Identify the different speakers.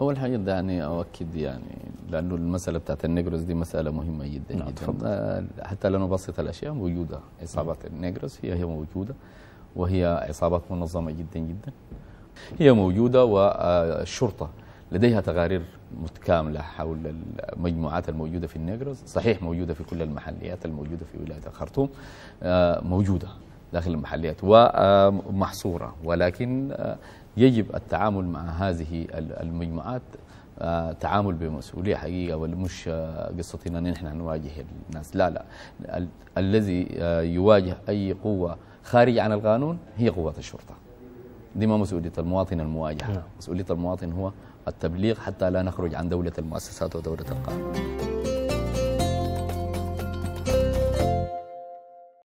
Speaker 1: اول حاجه دعني اؤكد يعني لانه المساله بتاعت النيجروس دي مساله مهمه جدا نعم جدا تفضل. آه، حتى لا نبسط الاشياء موجوده عصابات نعم. النيجروس هي هي موجوده وهي عصابات منظمه جدا جدا هي موجوده والشرطه لديها تقارير متكاملة حول المجموعات الموجودة في النيجروس صحيح موجودة في كل المحليات الموجودة في ولاية الخرطوم آه، موجودة داخل المحليات ومحصورة ولكن يجب التعامل مع هذه المجموعات تعامل بمسؤولية حقيقة ومش قصة أن نحن نواجه الناس لا لا الذي يواجه أي قوة خارج عن القانون هي قوة الشرطة دي ما مسؤولية المواطن المواجهة نعم. مسؤولية المواطن هو التبليغ حتى لا نخرج عن دولة المؤسسات ودولة القانون